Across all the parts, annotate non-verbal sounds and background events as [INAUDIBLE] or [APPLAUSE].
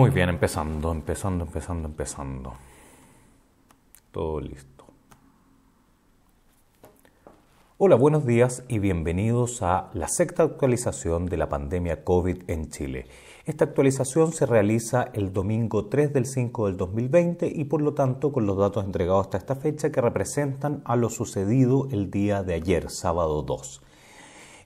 Muy bien, empezando, empezando, empezando, empezando. Todo listo. Hola, buenos días y bienvenidos a la sexta actualización de la pandemia COVID en Chile. Esta actualización se realiza el domingo 3 del 5 del 2020 y por lo tanto con los datos entregados hasta esta fecha que representan a lo sucedido el día de ayer, sábado 2.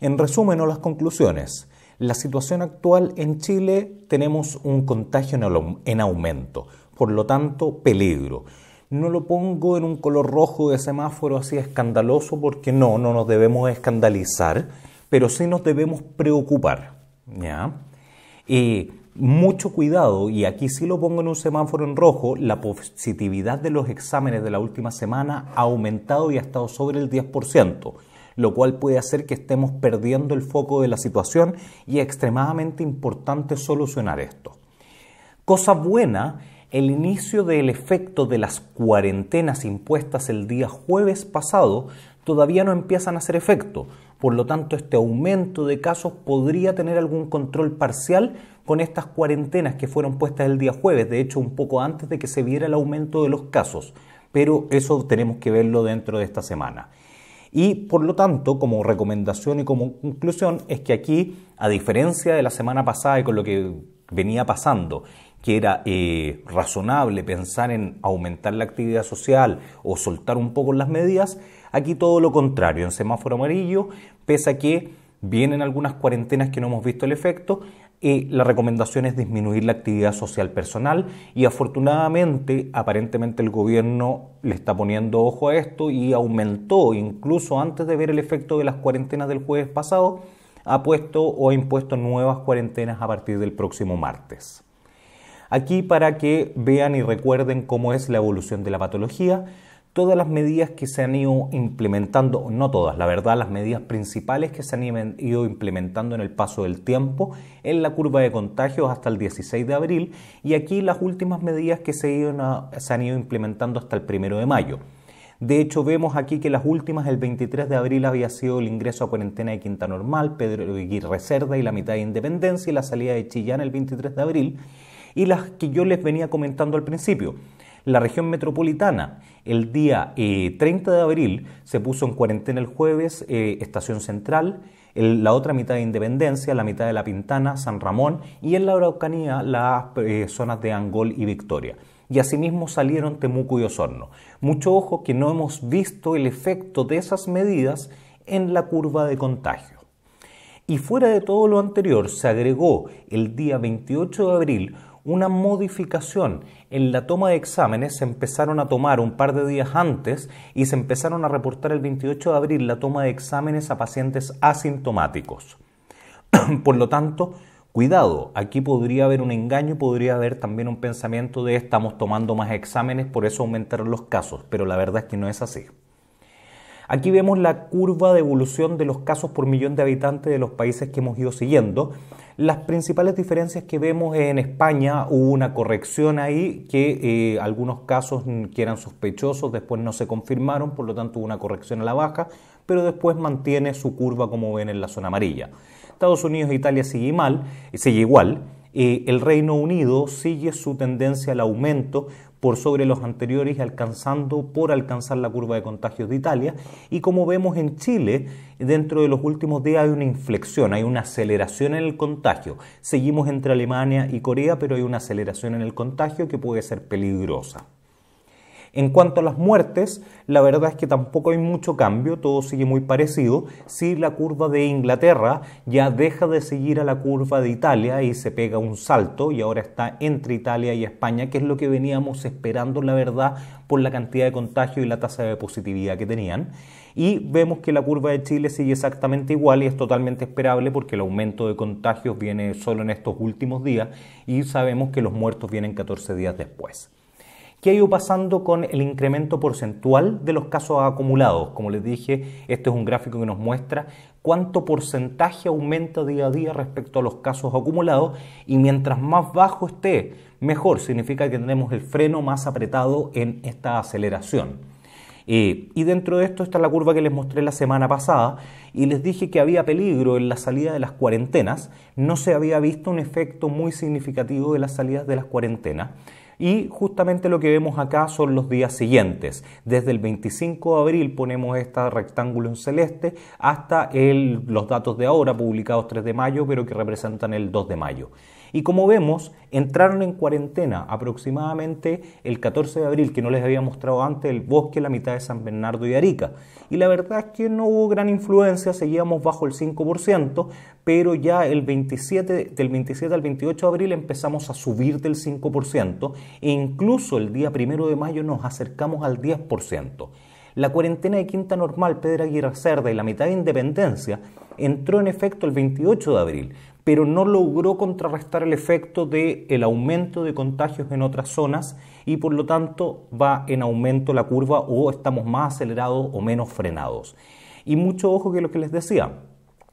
En resumen, o las conclusiones la situación actual en Chile tenemos un contagio en aumento, por lo tanto peligro. No lo pongo en un color rojo de semáforo así escandaloso porque no, no nos debemos escandalizar, pero sí nos debemos preocupar. y mucho cuidado, y aquí sí lo pongo en un semáforo en rojo, la positividad de los exámenes de la última semana ha aumentado y ha estado sobre el 10% lo cual puede hacer que estemos perdiendo el foco de la situación y es extremadamente importante solucionar esto. Cosa buena, el inicio del efecto de las cuarentenas impuestas el día jueves pasado todavía no empiezan a hacer efecto, por lo tanto, este aumento de casos podría tener algún control parcial con estas cuarentenas que fueron puestas el día jueves, de hecho un poco antes de que se viera el aumento de los casos, pero eso tenemos que verlo dentro de esta semana. Y por lo tanto, como recomendación y como conclusión, es que aquí, a diferencia de la semana pasada y con lo que venía pasando, que era eh, razonable pensar en aumentar la actividad social o soltar un poco las medidas, aquí todo lo contrario, en semáforo amarillo, pese a que vienen algunas cuarentenas que no hemos visto el efecto, la recomendación es disminuir la actividad social personal y afortunadamente, aparentemente el gobierno le está poniendo ojo a esto y aumentó, incluso antes de ver el efecto de las cuarentenas del jueves pasado, ha puesto o ha impuesto nuevas cuarentenas a partir del próximo martes. Aquí para que vean y recuerden cómo es la evolución de la patología, todas las medidas que se han ido implementando, no todas, la verdad, las medidas principales que se han ido implementando en el paso del tiempo en la curva de contagios hasta el 16 de abril y aquí las últimas medidas que se, han ido implementando hasta el 1 de mayo. De hecho, vemos aquí que las últimas, el 23 de abril, había sido el ingreso a cuarentena de Quinta Normal, Pedro Aguirre Cerda y la mitad de Independencia y la salida de Chillán el 23 de abril y las que yo les venía comentando al principio la región metropolitana, el día 30 eh, de abril, se puso en cuarentena el jueves eh, Estación Central, la otra mitad de Independencia, la mitad de La Pintana, San Ramón y en la Araucanía las eh, zonas de Angol y Victoria. Y asimismo salieron Temuco y Osorno. Mucho ojo que no hemos visto el efecto de esas medidas en la curva de contagio. Y fuera de todo lo anterior, se agregó el día 28 de abril una modificación. En la toma de exámenes se empezaron a tomar un par de días antes y se empezaron a reportar el 28 de abril la toma de exámenes a pacientes asintomáticos. [CLEARS THROAT] Por lo tanto, cuidado, aquí podría haber un engaño, podría haber también un pensamiento de estamos tomando más exámenes, por eso aumentaron los casos, pero la verdad es que no es así. Aquí vemos la curva de evolución de los casos por millón de habitantes de los países que hemos ido siguiendo. Las principales diferencias que vemos en España, hubo una corrección ahí, que eh, algunos casos que eran sospechosos después no se confirmaron, por lo tanto hubo una corrección a la baja, pero después mantiene su curva como ven en la zona amarilla. Estados Unidos e Italia sigue, mal, sigue igual. Eh, el Reino Unido sigue su tendencia al aumento, por sobre los anteriores, alcanzando por alcanzar la curva de contagios de Italia. Y como vemos en Chile, dentro de los últimos días hay una inflexión, hay una aceleración en el contagio. Seguimos entre Alemania y Corea, pero hay una aceleración en el contagio que puede ser peligrosa. En cuanto a las muertes, la verdad es que tampoco hay mucho cambio, todo sigue muy parecido. Si la curva de Inglaterra ya deja de seguir a la curva de Italia y se pega un salto y ahora está entre Italia y España, que es lo que veníamos esperando, la verdad, por la cantidad de contagios y la tasa de positividad que tenían. Y vemos que la curva de Chile sigue exactamente igual y es totalmente esperable porque el aumento de contagios viene solo en estos últimos días y sabemos que los muertos vienen 14 días después. ¿Qué ha ido pasando con el incremento porcentual de los casos acumulados? Como les dije, este es un gráfico que nos muestra cuánto porcentaje aumenta día a día respecto a los casos acumulados y mientras más bajo esté, mejor. Significa que tenemos el freno más apretado en esta aceleración. Eh, y dentro de esto está la curva que les mostré la semana pasada y les dije que había peligro en la salida de las cuarentenas. No se había visto un efecto muy significativo de las salidas de las cuarentenas. Y justamente lo que vemos acá son los días siguientes. Desde el 25 de abril ponemos este rectángulo en celeste hasta los datos de ahora publicados 3 de mayo, pero que representan el 2 de mayo. Y como vemos, entraron en cuarentena aproximadamente el 14 de abril, que no les había mostrado antes el bosque, la mitad de San Bernardo y Arica. Y la verdad es que no hubo gran influencia, seguíamos bajo el 5%, pero ya el 27, del 27 al 28 de abril empezamos a subir del 5% e incluso el día primero de mayo nos acercamos al 10%. La cuarentena de Quinta Normal, Pedro Aguirre Cerda y la mitad de Independencia entró en efecto el 28 de abril, pero no logró contrarrestar el efecto del el aumento de contagios en otras zonas y por lo tanto va en aumento la curva o estamos más acelerados o menos frenados. Y mucho ojo que lo que les decía,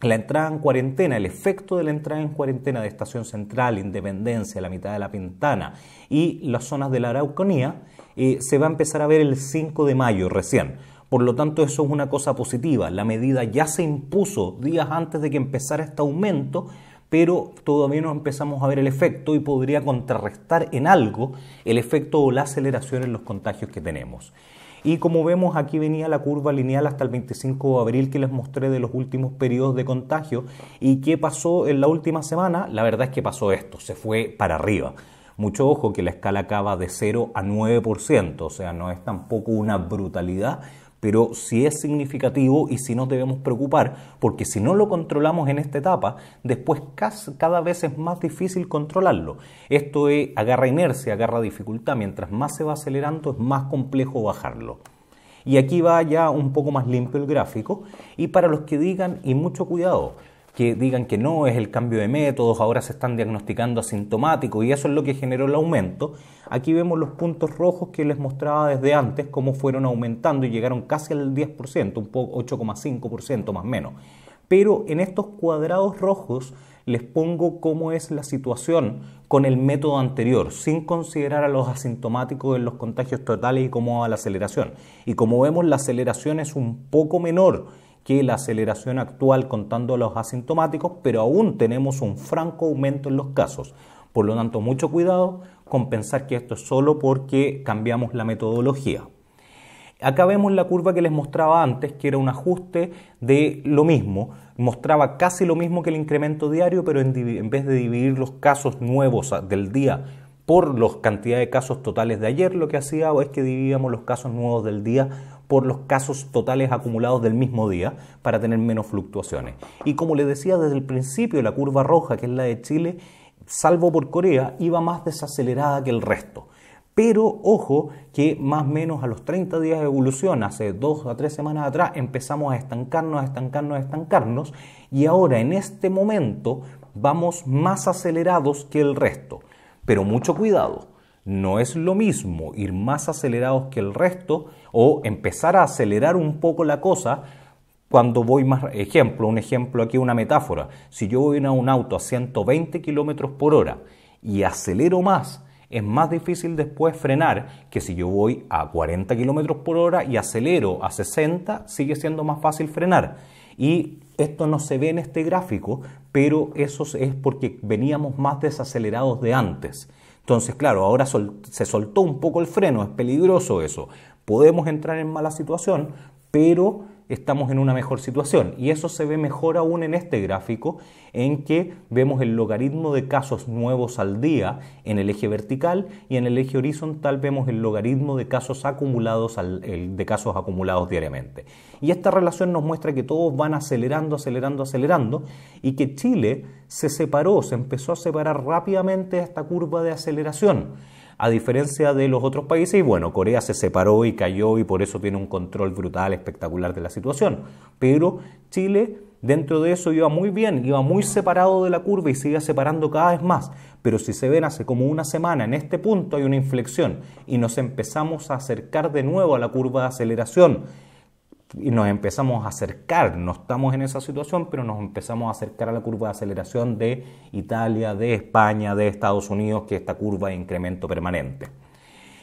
la entrada en cuarentena, el efecto de la entrada en cuarentena de Estación Central, Independencia, la mitad de la Pintana y las zonas de la Araucanía, eh, se va a empezar a ver el 5 de mayo recién. Por lo tanto, eso es una cosa positiva. La medida ya se impuso días antes de que empezara este aumento, pero todavía no empezamos a ver el efecto y podría contrarrestar en algo el efecto o la aceleración en los contagios que tenemos. Y como vemos, aquí venía la curva lineal hasta el 25 de abril que les mostré de los últimos periodos de contagio. ¿Y qué pasó en la última semana? La verdad es que pasó esto, se fue para arriba. Mucho ojo que la escala acaba de 0 a 9%, o sea, no es tampoco una brutalidad, pero si es significativo y si nos debemos preocupar, porque si no lo controlamos en esta etapa, después cada vez es más difícil controlarlo. Esto es, agarra inercia, agarra dificultad, mientras más se va acelerando es más complejo bajarlo. Y aquí va ya un poco más limpio el gráfico, y para los que digan, y mucho cuidado, que digan que no, es el cambio de métodos, ahora se están diagnosticando asintomáticos y eso es lo que generó el aumento. Aquí vemos los puntos rojos que les mostraba desde antes, cómo fueron aumentando y llegaron casi al 10%, un poco 8,5% más o menos. Pero en estos cuadrados rojos les pongo cómo es la situación con el método anterior, sin considerar a los asintomáticos en los contagios totales y cómo va la aceleración. Y como vemos, la aceleración es un poco menor que la aceleración actual contando a los asintomáticos, pero aún tenemos un franco aumento en los casos. Por lo tanto, mucho cuidado con pensar que esto es solo porque cambiamos la metodología. Acá vemos la curva que les mostraba antes, que era un ajuste de lo mismo. Mostraba casi lo mismo que el incremento diario, pero en, en vez de dividir los casos nuevos del día por la cantidad de casos totales de ayer, lo que hacía es que dividíamos los casos nuevos del día por los casos totales acumulados del mismo día para tener menos fluctuaciones. Y como les decía desde el principio, la curva roja, que es la de Chile, salvo por Corea, iba más desacelerada que el resto. Pero ojo que más o menos a los 30 días de evolución, hace dos a tres semanas atrás, empezamos a estancarnos, a estancarnos, a estancarnos y ahora en este momento vamos más acelerados que el resto. Pero mucho cuidado, no es lo mismo ir más acelerados que el resto o empezar a acelerar un poco la cosa cuando voy más. Ejemplo, un ejemplo aquí, una metáfora. Si yo voy a un auto a 120 km por hora y acelero más, es más difícil después frenar que si yo voy a 40 km por hora y acelero a 60, sigue siendo más fácil frenar. Y esto no se ve en este gráfico, pero eso es porque veníamos más desacelerados de antes. Entonces, claro, ahora se soltó un poco el freno, es peligroso eso. Podemos entrar en mala situación, pero estamos en una mejor situación. Y eso se ve mejor aún en este gráfico, en que vemos el logaritmo de casos nuevos al día en el eje vertical y en el eje horizontal vemos el logaritmo de casos acumulados, de casos acumulados diariamente. Y esta relación nos muestra que todos van acelerando, acelerando, acelerando y que Chile se separó, se empezó a separar rápidamente esta curva de aceleración a diferencia de los otros países. Y bueno, Corea se separó y cayó y por eso tiene un control brutal, espectacular de la situación. Pero Chile Dentro de eso iba muy bien, iba muy separado de la curva y sigue separando cada vez más. Pero si se ven hace como una semana, en este punto hay una inflexión y nos empezamos a acercar de nuevo a la curva de aceleración y nos empezamos a acercar, no estamos en esa situación, pero nos empezamos a acercar a la curva de aceleración de Italia, de España, de Estados Unidos, que esta curva de incremento permanente.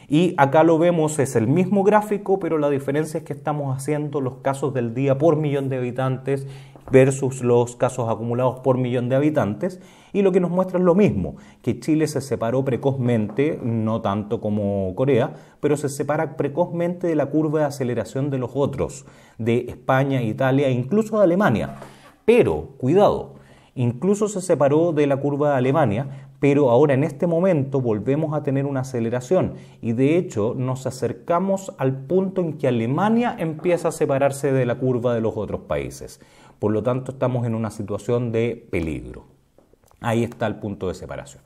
Y acá lo vemos, es el mismo gráfico, pero la diferencia es que estamos haciendo los casos del día por millón de habitantes versus los casos acumulados por millón de habitantes y lo que nos muestra es lo mismo, que Chile se separó precozmente, no tanto como Corea, pero se separa precozmente de la curva de aceleración de los otros, de España, Italia e incluso de Alemania. Pero, cuidado, incluso se separó de la curva de Alemania, pero ahora en este momento volvemos a tener una aceleración y de hecho nos acercamos al punto en que Alemania empieza a separarse de la curva de los otros países. Por lo tanto, estamos en una situación de peligro. Ahí está el punto de separación.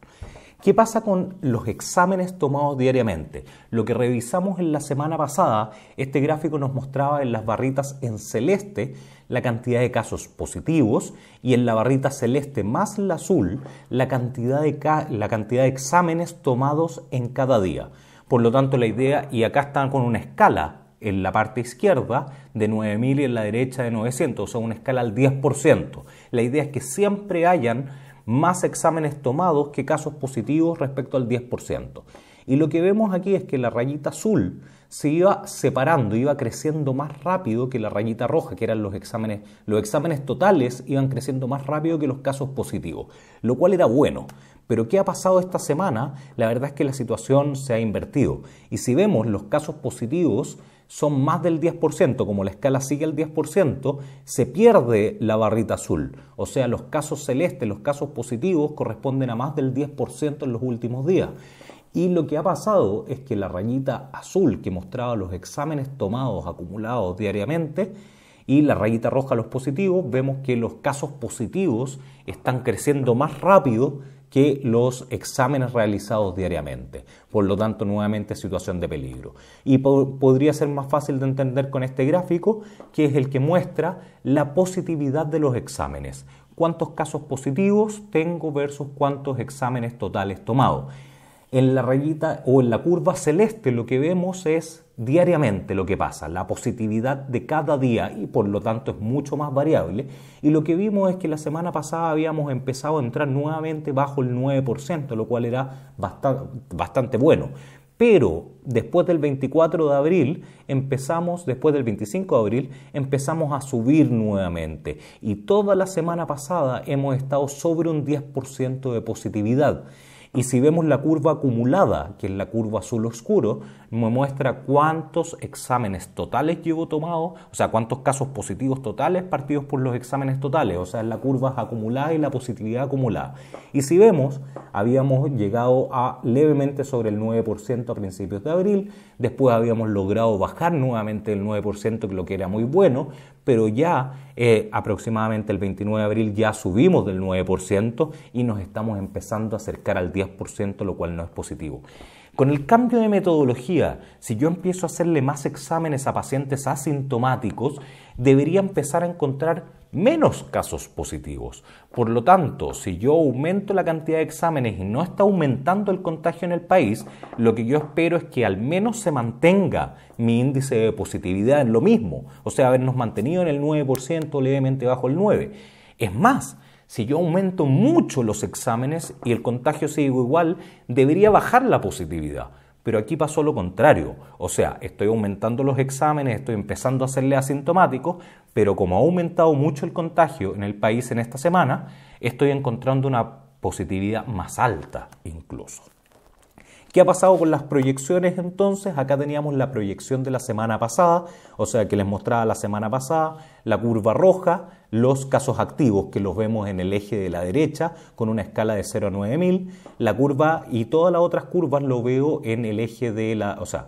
¿Qué pasa con los exámenes tomados diariamente? Lo que revisamos en la semana pasada, este gráfico nos mostraba en las barritas en celeste la cantidad de casos positivos y en la barrita celeste más la azul la cantidad de, la cantidad de exámenes tomados en cada día. Por lo tanto, la idea, y acá están con una escala en la parte izquierda de 9.000 y en la derecha de 900, o sea, una escala al 10%. La idea es que siempre hayan más exámenes tomados que casos positivos respecto al 10%. Y lo que vemos aquí es que la rayita azul se iba separando, iba creciendo más rápido que la rayita roja, que eran los exámenes. Los exámenes totales iban creciendo más rápido que los casos positivos, lo cual era bueno. Pero ¿qué ha pasado esta semana? La verdad es que la situación se ha invertido. Y si vemos los casos positivos, son más del 10%, como la escala sigue el 10%, se pierde la barrita azul. O sea, los casos celestes, los casos positivos corresponden a más del 10% en los últimos días. Y lo que ha pasado es que la rayita azul que mostraba los exámenes tomados, acumulados diariamente, y la rayita roja los positivos, vemos que los casos positivos están creciendo más rápido que los exámenes realizados diariamente. Por lo tanto, nuevamente situación de peligro. Y podría ser más fácil de entender con este gráfico, que es el que muestra la positividad de los exámenes. Cuántos casos positivos tengo versus cuántos exámenes totales tomados. En la rayita o en la curva celeste lo que vemos es diariamente lo que pasa, la positividad de cada día y por lo tanto es mucho más variable. Y lo que vimos es que la semana pasada habíamos empezado a entrar nuevamente bajo el 9%, lo cual era bastante, bueno. Pero después del 24 de abril empezamos, después del 25 de abril empezamos a subir nuevamente. Y toda la semana pasada hemos estado sobre un 10% de positividad. Y si vemos la curva acumulada, que es la curva azul oscuro, me muestra cuántos exámenes totales llevo tomado, o sea, cuántos casos positivos totales partidos por los exámenes totales, o sea, es la curva acumulada y la positividad acumulada. Y si vemos, habíamos llegado a levemente sobre el 9% a principios de abril, después habíamos logrado bajar nuevamente el 9%, que lo que era muy bueno, pero ya eh, aproximadamente el 29 de abril ya subimos del 9% y nos estamos empezando a acercar al 10%, lo cual no es positivo. Con el cambio de metodología, si yo empiezo a hacerle más exámenes a pacientes asintomáticos, debería empezar a encontrar menos casos positivos. Por lo tanto, si yo aumento la cantidad de exámenes y no está aumentando el contagio en el país, lo que yo espero es que al menos se mantenga mi índice de positividad en lo mismo, o sea, habernos mantenido en el 9%, levemente bajo el 9%. Es más, si yo aumento mucho los exámenes y el contagio sigue igual, debería bajar la positividad. Pero aquí pasó lo contrario, o sea, estoy aumentando los exámenes, estoy empezando a hacerle asintomáticos, pero como ha aumentado mucho el contagio en el país en esta semana, estoy encontrando una positividad más alta incluso. ¿Qué ha pasado con las proyecciones entonces? Acá teníamos la proyección de la semana pasada, o sea que les mostraba la semana pasada la curva roja, los casos activos que los vemos en el eje de la derecha con una escala de 0 a 9000, la curva y todas las otras curvas lo veo en el eje de la, o sea,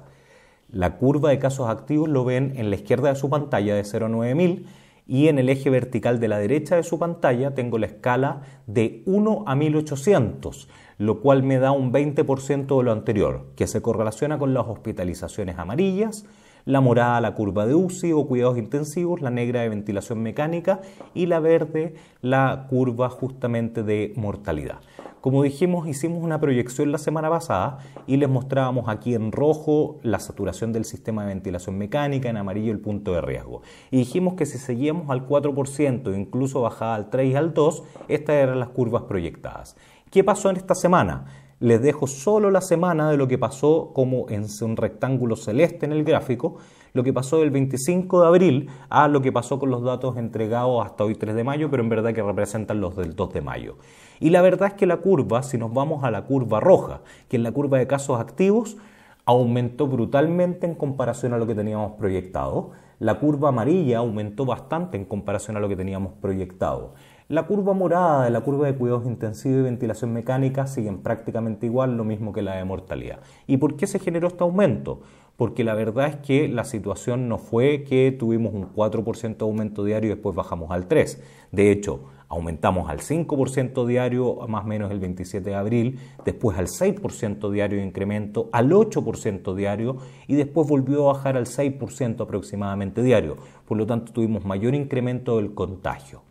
la curva de casos activos lo ven en la izquierda de su pantalla de 0 a 9000 y en el eje vertical de la derecha de su pantalla tengo la escala de 1 a 1800 lo cual me da un 20% de lo anterior, que se correlaciona con las hospitalizaciones amarillas, la morada, la curva de UCI o cuidados intensivos, la negra de ventilación mecánica y la verde, la curva justamente de mortalidad. Como dijimos, hicimos una proyección la semana pasada y les mostrábamos aquí en rojo la saturación del sistema de ventilación mecánica, en amarillo el punto de riesgo. Y dijimos que si seguíamos al 4%, incluso bajada al 3 y al 2, estas eran las curvas proyectadas. ¿Qué pasó en esta semana? Les dejo solo la semana de lo que pasó como en un rectángulo celeste en el gráfico, lo que pasó del 25 de abril a lo que pasó con los datos entregados hasta hoy 3 de mayo, pero en verdad que representan los del 2 de mayo. Y la verdad es que la curva, si nos vamos a la curva roja, que es la curva de casos activos, aumentó brutalmente en comparación a lo que teníamos proyectado. La curva amarilla aumentó bastante en comparación a lo que teníamos proyectado. La curva morada de la curva de cuidados intensivos y ventilación mecánica siguen prácticamente igual, lo mismo que la de mortalidad. ¿Y por qué se generó este aumento? Porque la verdad es que la situación no fue que tuvimos un 4% aumento diario y después bajamos al 3%. De hecho, aumentamos al 5% diario, más o menos el 27 de abril, después al 6% diario de incremento, al 8% diario y después volvió a bajar al 6% aproximadamente diario. Por lo tanto, tuvimos mayor incremento del contagio.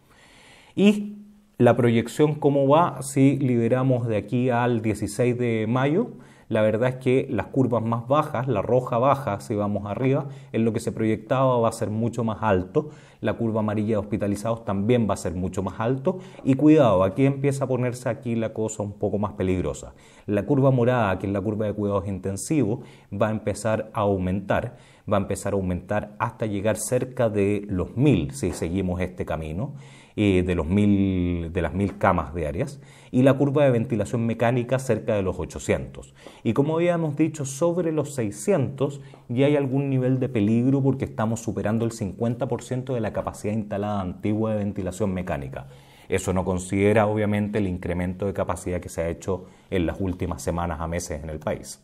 Y la proyección cómo va si lideramos de aquí al 16 de mayo. La verdad es que las curvas más bajas, la roja baja, si vamos arriba, en lo que se proyectaba va a ser mucho más alto. La curva amarilla de hospitalizados también va a ser mucho más alto. Y cuidado, aquí empieza a ponerse aquí la cosa un poco más peligrosa. La curva morada, que es la curva de cuidados intensivos, va a empezar a aumentar. Va a empezar a aumentar hasta llegar cerca de los mil si seguimos este camino. Eh, de, los mil, de las 1.000 camas diarias y la curva de ventilación mecánica cerca de los 800. Y como habíamos dicho, sobre los 600 ya hay algún nivel de peligro porque estamos superando el 50% de la capacidad instalada antigua de ventilación mecánica. Eso no considera obviamente el incremento de capacidad que se ha hecho en las últimas semanas a meses en el país.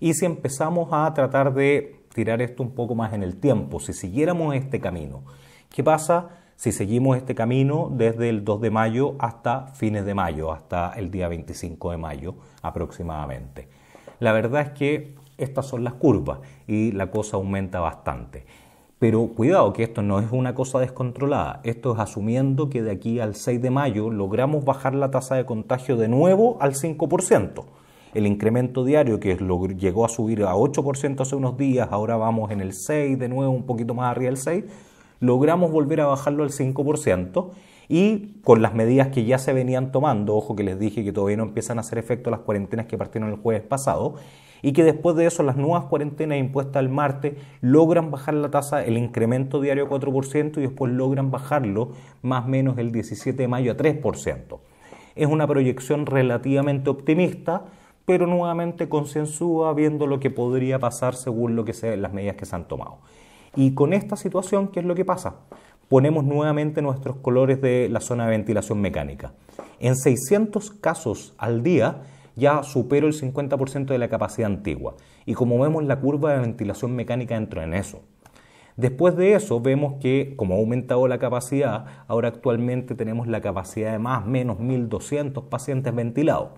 Y si empezamos a tratar de tirar esto un poco más en el tiempo, si siguiéramos este camino, ¿qué pasa? si seguimos este camino desde el 2 de mayo hasta fines de mayo, hasta el día 25 de mayo aproximadamente. La verdad es que estas son las curvas y la cosa aumenta bastante. Pero cuidado que esto no es una cosa descontrolada, esto es asumiendo que de aquí al 6 de mayo logramos bajar la tasa de contagio de nuevo al 5%. El incremento diario que llegó a subir a 8% hace unos días, ahora vamos en el 6, de nuevo un poquito más arriba del 6, logramos volver a bajarlo al 5% y con las medidas que ya se venían tomando, ojo que les dije que todavía no empiezan a hacer efecto las cuarentenas que partieron el jueves pasado, y que después de eso las nuevas cuarentenas impuestas el martes logran bajar la tasa, el incremento diario a 4% y después logran bajarlo más o menos el 17 de mayo a 3%. Es una proyección relativamente optimista, pero nuevamente consensúa viendo lo que podría pasar según lo que se, las medidas que se han tomado. Y con esta situación, ¿qué es lo que pasa? Ponemos nuevamente nuestros colores de la zona de ventilación mecánica. En 600 casos al día ya supero el 50% de la capacidad antigua. Y como vemos, la curva de ventilación mecánica entra en eso. Después de eso vemos que como ha aumentado la capacidad, ahora actualmente tenemos la capacidad de más o menos 1.200 pacientes ventilados.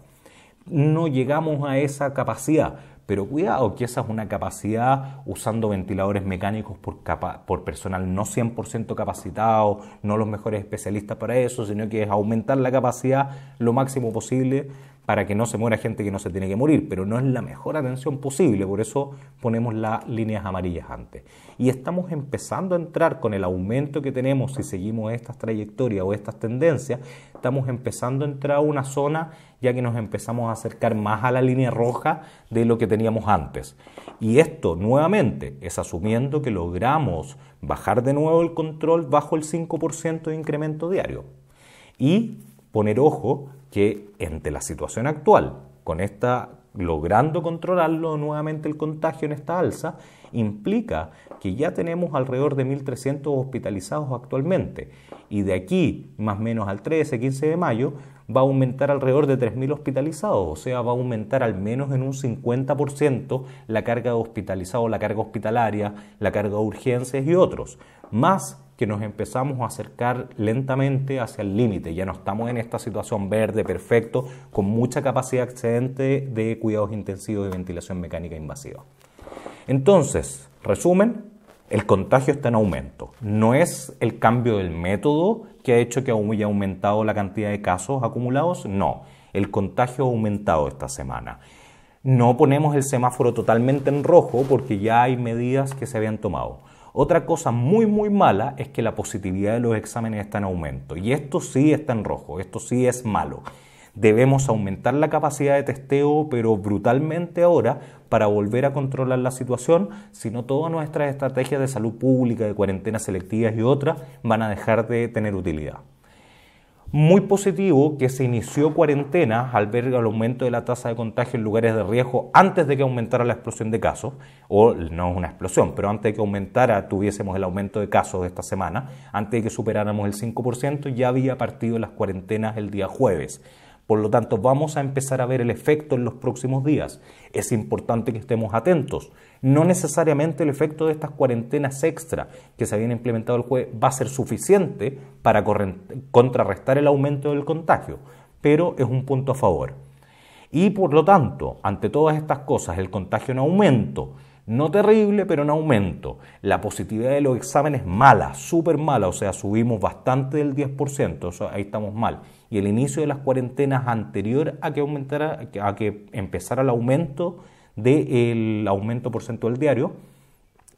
No llegamos a esa capacidad, pero cuidado, que esa es una capacidad usando ventiladores mecánicos por, por personal no 100% capacitado, no los mejores especialistas para eso, sino que es aumentar la capacidad lo máximo posible para que no se muera gente que no se tiene que morir, pero no es la mejor atención posible, por eso ponemos las líneas amarillas antes. Y estamos empezando a entrar con el aumento que tenemos si seguimos estas trayectorias o estas tendencias, estamos empezando a entrar a una zona ya que nos empezamos a acercar más a la línea roja de lo que teníamos antes. Y esto nuevamente es asumiendo que logramos bajar de nuevo el control bajo el 5% de incremento diario. Y poner ojo que entre la situación actual, con esta logrando controlarlo nuevamente el contagio en esta alza, implica que ya tenemos alrededor de 1.300 hospitalizados actualmente y de aquí más o menos al 13, 15 de mayo va a aumentar alrededor de 3.000 hospitalizados, o sea, va a aumentar al menos en un 50% la carga de hospitalizados, la carga hospitalaria, la carga de urgencias y otros, más que nos empezamos a acercar lentamente hacia el límite. Ya no estamos en esta situación verde, perfecto, con mucha capacidad excedente de cuidados intensivos y ventilación mecánica invasiva. Entonces, resumen, el contagio está en aumento. No es el cambio del método que ha hecho que haya aumentado la cantidad de casos acumulados, no. El contagio ha aumentado esta semana. No ponemos el semáforo totalmente en rojo porque ya hay medidas que se habían tomado otra cosa muy, muy mala es que la positividad de los exámenes está en aumento. Y esto sí está en rojo, esto sí es malo. Debemos aumentar la capacidad de testeo, pero brutalmente ahora, para volver a controlar la situación, si no todas nuestras estrategias de salud pública, de cuarentenas selectivas y otras van a dejar de tener utilidad. Muy positivo que se inició cuarentena al ver el aumento de la tasa de contagio en lugares de riesgo antes de que aumentara la explosión de casos, o no es una explosión, pero antes de que aumentara, tuviésemos el aumento de casos de esta semana, antes de que superáramos el 5%, ya había partido las cuarentenas el día jueves. Por lo tanto, vamos a empezar a ver el efecto en los próximos días. Es importante que estemos atentos. No necesariamente el efecto de estas cuarentenas extra que se habían implementado el jueves va a ser suficiente para contrarrestar el aumento del contagio, pero es un punto a favor. Y por lo tanto, ante todas estas cosas, el contagio en aumento, no terrible, pero en aumento. La positividad de los exámenes mala, súper mala, o sea, subimos bastante del 10%, ahí estamos mal. Y el inicio de las cuarentenas anterior a que aumentara, a que empezara el aumento del aumento porcentual diario.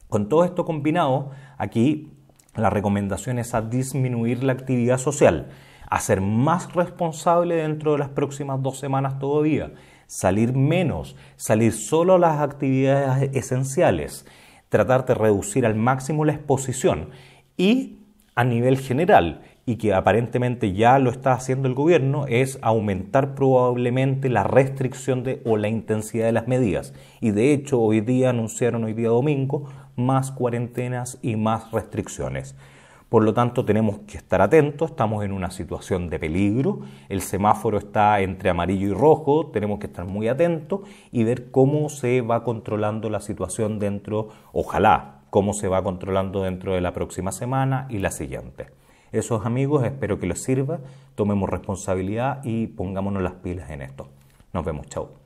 Con todo esto combinado, aquí la recomendación es a disminuir la actividad social, a ser más responsable dentro de las próximas dos semanas día salir menos, salir solo a las actividades esenciales, tratar de reducir al máximo la exposición y a nivel general, y que aparentemente ya lo está haciendo el gobierno, es aumentar probablemente la restricción de, o la intensidad de las medidas. Y de hecho, hoy día anunciaron, hoy día domingo, más cuarentenas y más restricciones. Por lo tanto, tenemos que estar atentos, estamos en una situación de peligro, el semáforo está entre amarillo y rojo, tenemos que estar muy atentos y ver cómo se va controlando la situación dentro, ojalá, cómo se va controlando dentro de la próxima semana y la siguiente. Esos amigos, espero que les sirva, tomemos responsabilidad y pongámonos las pilas en esto. Nos vemos, chao.